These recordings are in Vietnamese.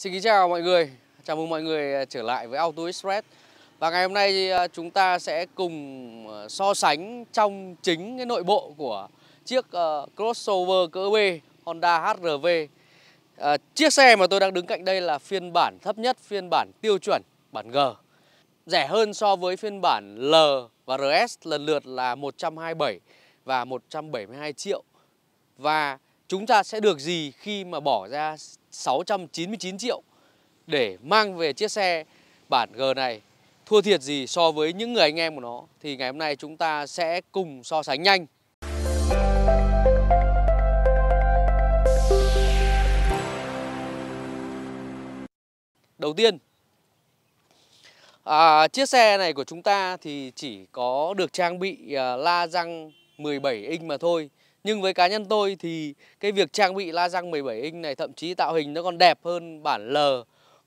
Xin kính chào mọi người, chào mừng mọi người à, trở lại với Auto Express Và ngày hôm nay à, chúng ta sẽ cùng à, so sánh trong chính cái nội bộ của chiếc crossover cỡ B Honda HRV à, Chiếc xe mà tôi đang đứng cạnh đây là phiên bản thấp nhất, phiên bản tiêu chuẩn, bản G Rẻ hơn so với phiên bản L và RS lần lượt là 127 và 172 triệu Và chúng ta sẽ được gì khi mà bỏ ra 699 triệu để mang về chiếc xe bản G này thua thiệt gì so với những người anh em của nó thì ngày hôm nay chúng ta sẽ cùng so sánh nhanh đầu tiên à, chiếc xe này của chúng ta thì chỉ có được trang bị à, la răng 17 inch mà thôi nhưng với cá nhân tôi thì cái việc trang bị la răng 17 inch này thậm chí tạo hình nó còn đẹp hơn bản L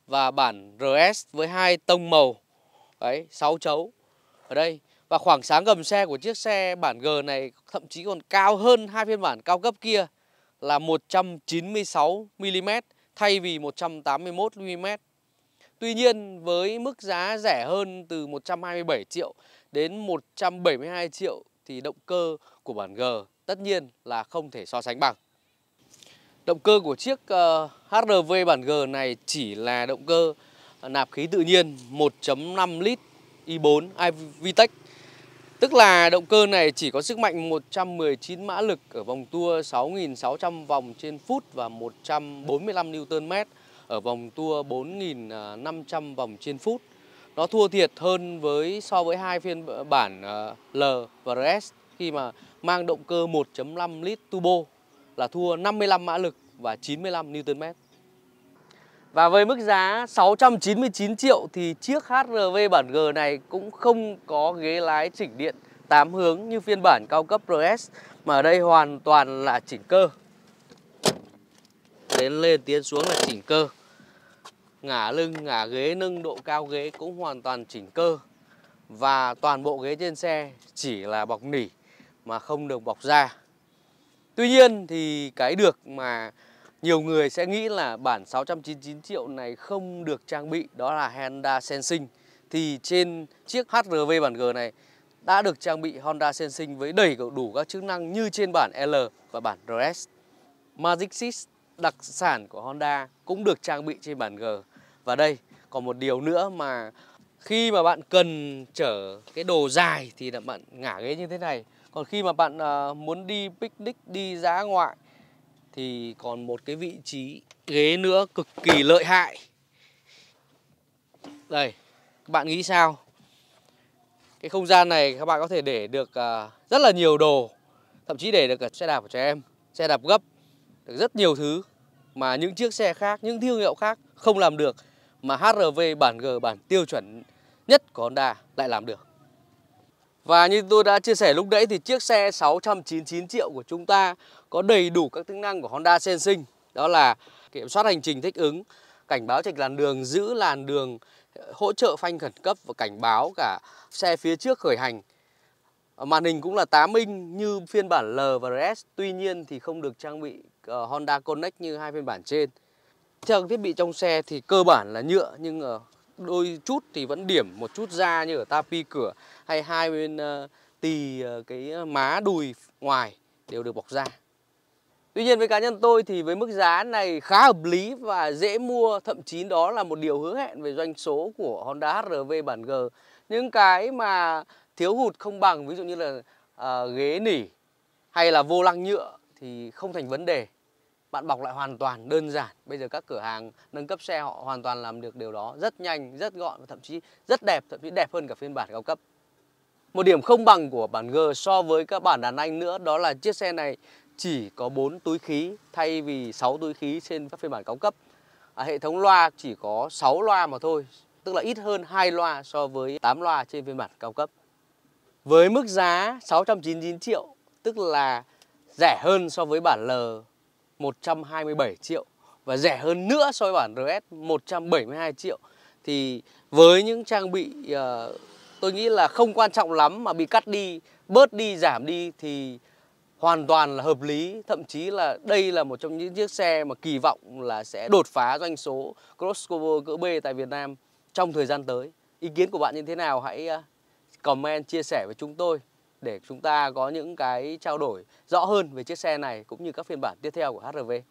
và bản RS với hai tông màu. Đấy, 6 chấu. Ở đây và khoảng sáng gầm xe của chiếc xe bản G này thậm chí còn cao hơn hai phiên bản cao cấp kia là 196 mm thay vì 181 mm. Tuy nhiên với mức giá rẻ hơn từ 127 triệu đến 172 triệu thì động cơ của bản G tất nhiên là không thể so sánh bằng. Động cơ của chiếc ờ, HRV bản G này chỉ là động cơ nạp khí tự nhiên 1.5 lít i4 iVtech. Tức là động cơ này chỉ có sức mạnh 119 mã lực ở vòng tua 6.600 vòng trên phút và 145 Nm ở vòng tua 4.500 vòng trên phút. Nó thua thiệt hơn với so với hai phiên bản ờ, L và RS khi mà mang động cơ 1.5 lít turbo là thua 55 mã lực và 95 Nm. Và với mức giá 699 triệu thì chiếc HRV bản G này cũng không có ghế lái chỉnh điện 8 hướng như phiên bản cao cấp RS mà ở đây hoàn toàn là chỉnh cơ. đến lên tiến xuống là chỉnh cơ. Ngả lưng, ngả ghế, nâng độ cao ghế cũng hoàn toàn chỉnh cơ. Và toàn bộ ghế trên xe chỉ là bọc nỉ mà không được bọc da. Tuy nhiên thì cái được mà nhiều người sẽ nghĩ là bản 699 triệu này không được trang bị đó là Honda Sensing thì trên chiếc HRV bản G này đã được trang bị Honda Sensing với đầy đủ các chức năng như trên bản L và bản RS. Magic 6 đặc sản của Honda cũng được trang bị trên bản G. Và đây còn một điều nữa mà khi mà bạn cần chở cái đồ dài thì là bạn ngả ghế như thế này còn khi mà bạn à, muốn đi picnic đi dã ngoại thì còn một cái vị trí ghế nữa cực kỳ lợi hại đây các bạn nghĩ sao cái không gian này các bạn có thể để được à, rất là nhiều đồ thậm chí để được cả xe đạp của trẻ em xe đạp gấp được rất nhiều thứ mà những chiếc xe khác những thương hiệu khác không làm được mà HRV bản G bản tiêu chuẩn nhất của Honda lại làm được và như tôi đã chia sẻ lúc nãy thì chiếc xe 699 triệu của chúng ta có đầy đủ các tính năng của Honda Sensing Đó là kiểm soát hành trình thích ứng, cảnh báo trạch làn đường, giữ làn đường, hỗ trợ phanh khẩn cấp và cảnh báo cả xe phía trước khởi hành Màn hình cũng là 8 inch như phiên bản L và RS Tuy nhiên thì không được trang bị ờ, Honda Connect như hai phiên bản trên Theo thiết bị trong xe thì cơ bản là nhựa nhưng ờ, đôi chút thì vẫn điểm một chút da như ở tapi cửa hay hai bên ờ, tì ờ, cái má đùi ngoài đều được bọc da. Tuy nhiên với cá nhân tôi thì với mức giá này khá hợp lý và dễ mua, thậm chí đó là một điều hứa hẹn về doanh số của Honda HRV bản G. Những cái mà thiếu hụt không bằng ví dụ như là à, ghế nỉ hay là vô lăng nhựa thì không thành vấn đề bạn bọc lại hoàn toàn đơn giản bây giờ các cửa hàng nâng cấp xe họ hoàn toàn làm được điều đó rất nhanh rất gọn và thậm chí rất đẹp thậm chí đẹp hơn cả phiên bản cao cấp một điểm không bằng của bản G so với các bản đàn anh nữa đó là chiếc xe này chỉ có 4 túi khí thay vì 6 túi khí trên các phiên bản cao cấp à, hệ thống loa chỉ có 6 loa mà thôi tức là ít hơn 2 loa so với 8 loa trên phiên bản cao cấp với mức giá 699 triệu tức là rẻ hơn so với bản L 127 triệu và rẻ hơn nữa so với bản RS 172 triệu thì với những trang bị uh, tôi nghĩ là không quan trọng lắm mà bị cắt đi, bớt đi, giảm đi thì hoàn toàn là hợp lý, thậm chí là đây là một trong những chiếc xe mà kỳ vọng là sẽ đột phá doanh số crossover cỡ B tại Việt Nam trong thời gian tới. Ý kiến của bạn như thế nào hãy ờ, comment chia sẻ với chúng tôi để chúng ta có những cái trao đổi rõ hơn về chiếc xe này cũng như các phiên bản tiếp theo của HRV.